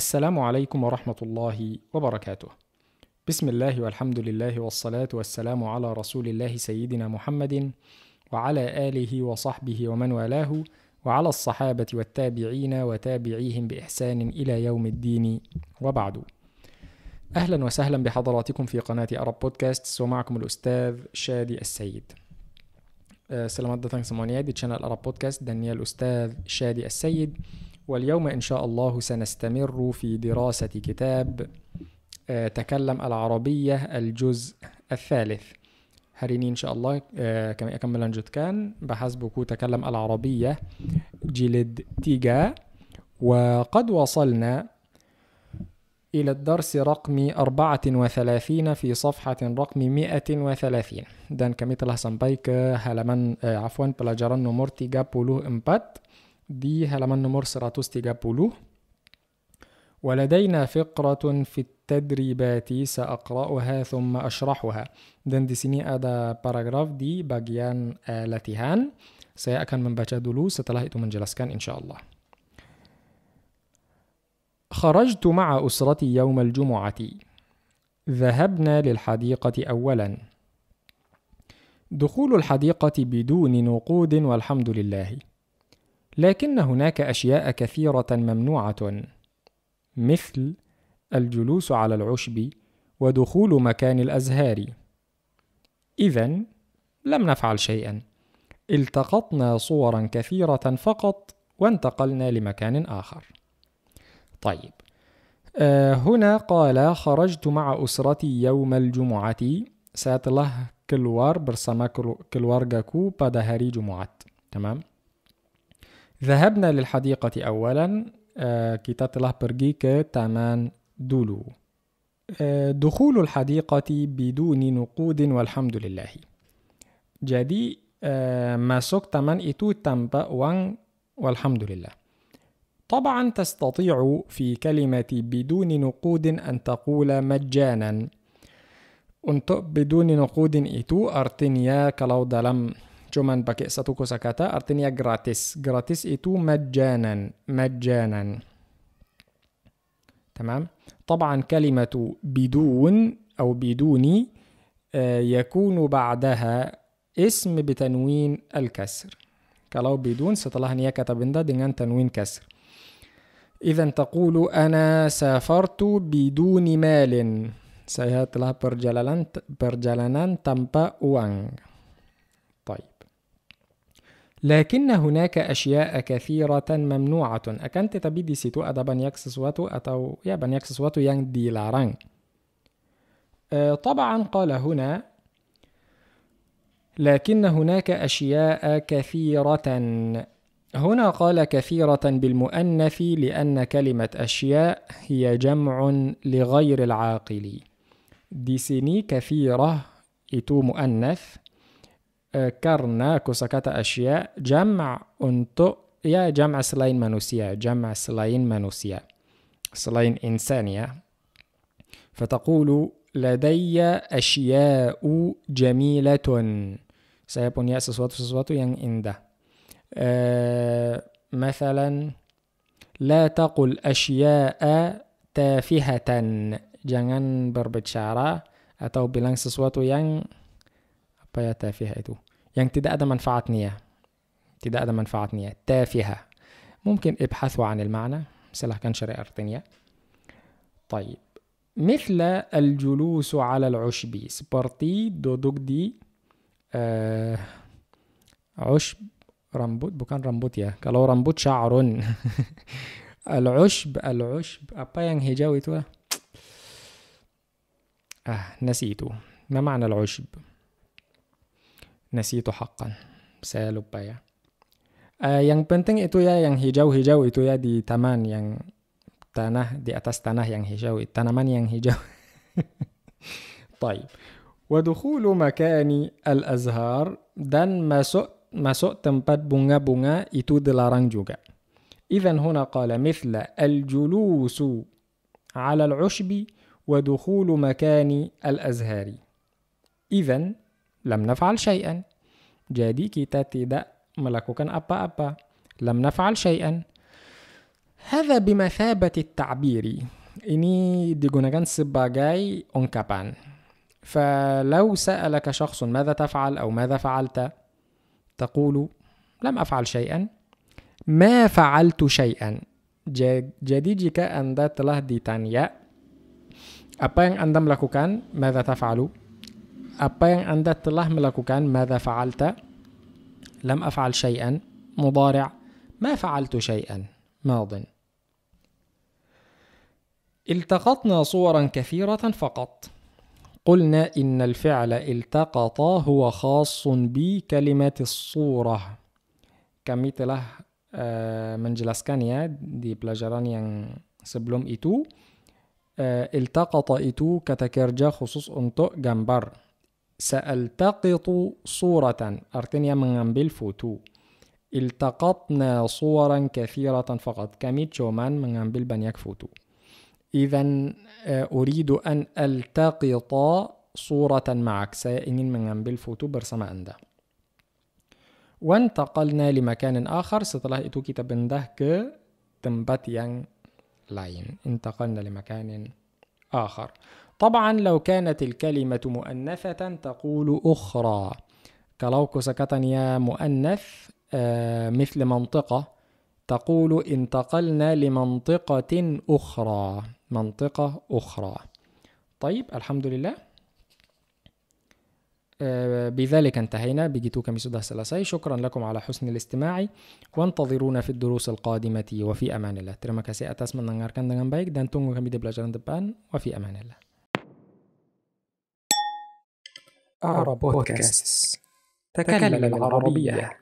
السلام عليكم ورحمة الله وبركاته. بسم الله والحمد لله والصلاة والسلام على رسول الله سيدنا محمد وعلى آله وصحبه ومن والاه وعلى الصحابة والتابعين وتابعيهم بإحسان إلى يوم الدين وبعد. أهلا وسهلا بحضراتكم في قناة أرب بودكاست ومعكم الأستاذ شادي السيد. أه، سلامات datang semuanya di channel Arab Podcast dan ya Ustaz Syadi واليوم إن شاء الله سنستمر في دراسة كتاب آه، تكلم العربية الجزء الثالث هريني إن شاء الله آه، كما أكمل أنجد كان بحسبك تكلم العربية جلد تيجا وقد وصلنا إلى الدرس رقم 34 في صفحة رقم 130 دان كميت الله sampai ke عفوا بلاجران nomor جابولو امبات دي هلمان مرسر تستجاب جابولو ولدينا فقرة في التدريبات سأقرأها ثم أشرحها دن دي سيني أدا باراجراف دي باجيان آلاتيهان آه، سيأكن من باجا دولو ستلاهيتو من جلسكان إن شاء الله خرجت مع أسرتي يوم الجمعة ذهبنا للحديقة أولا دخول الحديقة بدون نقود والحمد لله لكن هناك أشياء كثيرة ممنوعة مثل الجلوس على العشب ودخول مكان الأزهار إذا لم نفعل شيئا التقطنا صورا كثيرة فقط وانتقلنا لمكان آخر طيب آه هنا قال خرجت مع أسرتي يوم الجمعة ساتله كلوار برسما كلوار جاكو بدهري جمعة، تمام ذهبنا للحديقة أولا kita telah برجيك ke دولو آه، دخول الحديقة بدون نقود والحمد لله jadi آه، ماسوك تامان إتو tanpa وان والحمد لله طبعا تستطيع في كلمة بدون نقود أن تقول مجانا أنت بدون نقود إتو أرتنيا كلاو دلم cuman pakai satu kosakata artinya gratis. Gratis itu مجانا مجانا. تمام؟ طبعا كلمة بدون أو بدون يكون بعدها اسم بتنوين الكسر. Kalau بدون setelahnya kata benda dengan tanwin kasr. إذا تقول أنا سافرت بدون مال. Saya telah perjalanan perjalanan tanpa uang. لكن هناك أشياء كثيرة ممنوعة أكنت تبيدي سيتو سواتو أتو يا يابان سواتو يان دي لارن أه، طبعا قال هنا لكن هناك أشياء كثيرة هنا قال كثيرة بالمؤنث لأن كلمة أشياء هي جمع لغير العاقل دي سيني كثيرة إتو مؤنث Eh, karena kosakata asya jama' untuk ya jama' selain manusia, jama' selain manusia. Selain insan ya. Fataqulu ladayya asya'u jamilatun. Saya punya sesuatu-sesuatu yang indah. Eh, مثلا la taqul asya'a tafihatan. jangan berbicara atau bilang sesuatu yang بيا تافهة إدو يعني تدا أدا منفعتني تدا أدا منفعتني تافهة ممكن ابحثوا عن المعنى مثلا كان شرق أرتنيا طيب مثل الجلوس على العشب سبارتي دو دوك دي آه عشب رمبوت بكان رمبوت يا كالو رمبوت شعر العشب العشب أبا ينهي اه نسيته ما معنى العشب نسيت حقا Saya lupa yang penting itu ya yang hijau-hijau itu ya di taman yang tanah di atas tanah yang hijau, tanaman yang hijau. طيب ودخول مكان الأزهار dan masuk masuk tempat bunga-bunga itu dilarang juga. إذا هنا قال مثل الجلوس على العشب ودخول مكان الأزهار. إذا لم نفعل شيئا جادي كيتا tidak melakukan أبا أبا لم نفعل شيئا هذا بمثابة التعبير ini digunakan sebagai ungkapan فلو سألك شخص ماذا تفعل أو ماذا فعلت تقول لم أفعل شيئا ما فعلت شيئا جادي جيكا أندا تلاه ديتانيا apa yang anda melakukan ماذا تفعل apa yang Anda telah melakukan ماذا فعلت لم أفعل شيئا مضارع ما فعلت شيئا ماضٍ التقطنا صورا كثيرة فقط قلنا إن الفعل التقط هو خاص بكلمة الصورة kami telah uh, menjelaskan ya di pelajaran yang sebelum itu uh, iltaqata itu kata kerja khusus untuk gambar سألتقط صورة أرتنيا mengambil foto التقطنا صورا كثيرة فقط كامي تشومان mengambil banyak فوتو إذا آه، أريد أن ألتقط صورة معك سأني mengambil foto bersama anda وانتقلنا لمكان آخر setelah itu kita pindah ke tempat انتقلنا لمكان آخر آخر طبعا لو كانت الكلمة مؤنثة تقول أخرى كلوكو سكتنيا مؤنث آه، مثل منطقة تقول انتقلنا لمنطقة أخرى منطقة أخرى طيب الحمد لله آه، بذلك انتهينا بجيتو بجيتوكا ده سلاساي شكرا لكم على حسن الاستماع وانتظرونا في الدروس القادمة وفي أمان الله terima kasih atas mendengarkan dengan baik dan tunggu kami di pelajaran depan وفي أمان الله أعرب بودكاست تكلم العربية